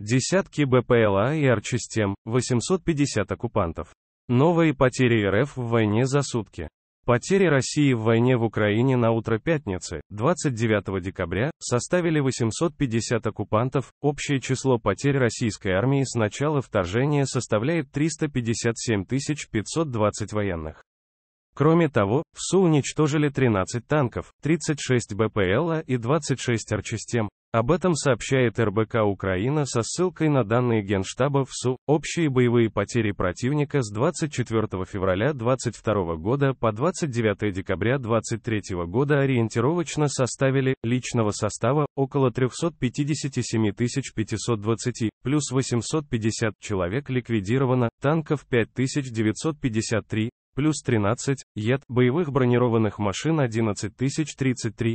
Десятки БПЛА и артчастем, 850 оккупантов. Новые потери РФ в войне за сутки. Потери России в войне в Украине на утро пятницы, 29 декабря, составили 850 оккупантов, общее число потерь российской армии с начала вторжения составляет 357 520 военных. Кроме того, в СУ уничтожили 13 танков, 36 БПЛа и 26 арчастем, об этом сообщает РБК Украина со ссылкой на данные Генштаба в Общие боевые потери противника с 24 февраля 2022 года по 29 декабря 2023 года ориентировочно составили личного состава около 357 520, плюс 850 человек ликвидировано, танков 5953, плюс 13, ЕД, боевых бронированных машин 11 033.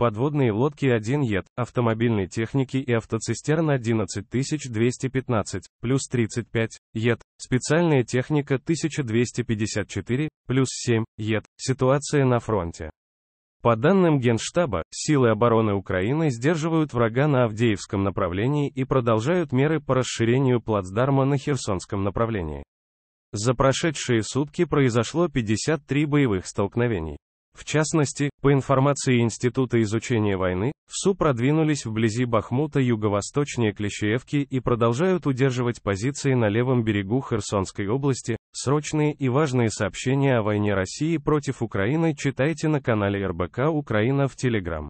подводные лодки 1 ЕТ, автомобильной техники и автоцистерн 11215, плюс 35, ЕТ, специальная техника 1254, плюс 7, ЕТ, ситуация на фронте. По данным Генштаба, силы обороны Украины сдерживают врага на Авдеевском направлении и продолжают меры по расширению плацдарма на Херсонском направлении. За прошедшие сутки произошло 53 боевых столкновений. В частности, по информации Института изучения войны, в Су продвинулись вблизи Бахмута юго-восточнее Клещеевки и продолжают удерживать позиции на левом берегу Херсонской области. Срочные и важные сообщения о войне России против Украины читайте на канале РБК Украина в Телеграм.